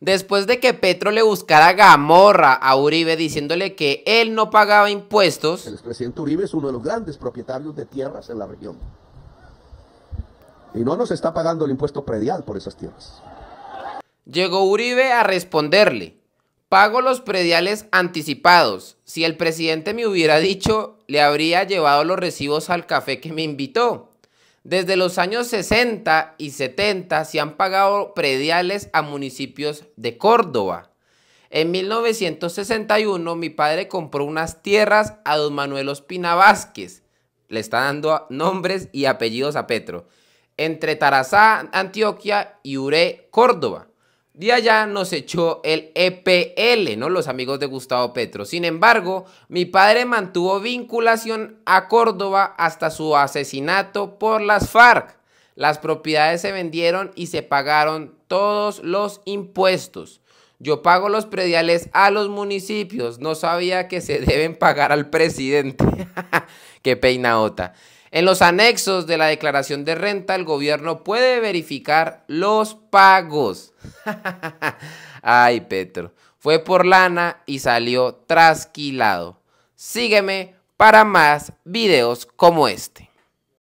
Después de que Petro le buscara Gamorra a Uribe diciéndole que él no pagaba impuestos. El expresidente Uribe es uno de los grandes propietarios de tierras en la región. Y no nos está pagando el impuesto predial por esas tierras. Llegó Uribe a responderle. Pago los prediales anticipados. Si el presidente me hubiera dicho, le habría llevado los recibos al café que me invitó. Desde los años 60 y 70 se han pagado prediales a municipios de Córdoba. En 1961 mi padre compró unas tierras a don Manuel Ospina Vázquez. Le está dando nombres y apellidos a Petro. Entre Tarazá, Antioquia y Ure, Córdoba. De allá nos echó el EPL, ¿no? Los amigos de Gustavo Petro. Sin embargo, mi padre mantuvo vinculación a Córdoba hasta su asesinato por las FARC. Las propiedades se vendieron y se pagaron todos los impuestos. Yo pago los prediales a los municipios. No sabía que se deben pagar al presidente. Qué peinaota. En los anexos de la declaración de renta, el gobierno puede verificar los pagos. Ay, Petro. Fue por lana y salió trasquilado. Sígueme para más videos como este.